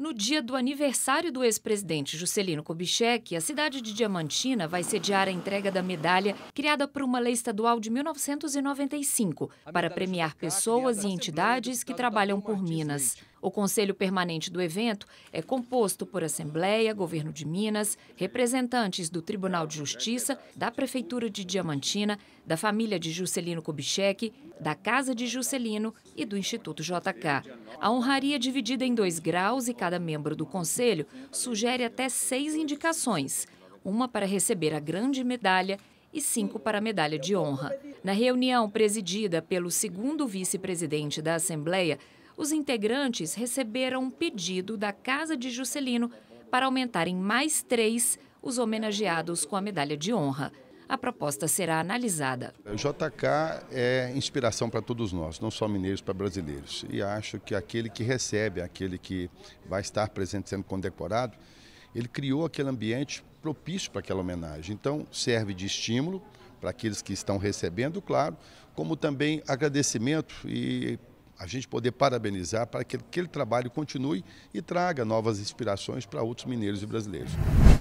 No dia do aniversário do ex-presidente Juscelino Kubitschek, a cidade de Diamantina vai sediar a entrega da medalha criada por uma lei estadual de 1995 para premiar pessoas e entidades que trabalham por Minas. O Conselho Permanente do evento é composto por Assembleia, Governo de Minas, representantes do Tribunal de Justiça, da Prefeitura de Diamantina, da família de Juscelino Kubitschek, da Casa de Juscelino e do Instituto JK. A honraria é dividida em dois graus e cada membro do Conselho sugere até seis indicações, uma para receber a grande medalha e cinco para a medalha de honra. Na reunião presidida pelo segundo vice-presidente da Assembleia, os integrantes receberam um pedido da Casa de Juscelino para aumentar em mais três os homenageados com a medalha de honra. A proposta será analisada. O JK é inspiração para todos nós, não só mineiros, para brasileiros. E acho que aquele que recebe, aquele que vai estar presente sendo condecorado, ele criou aquele ambiente propício para aquela homenagem. Então, serve de estímulo para aqueles que estão recebendo, claro, como também agradecimento e a gente poder parabenizar para que aquele trabalho continue e traga novas inspirações para outros mineiros e brasileiros.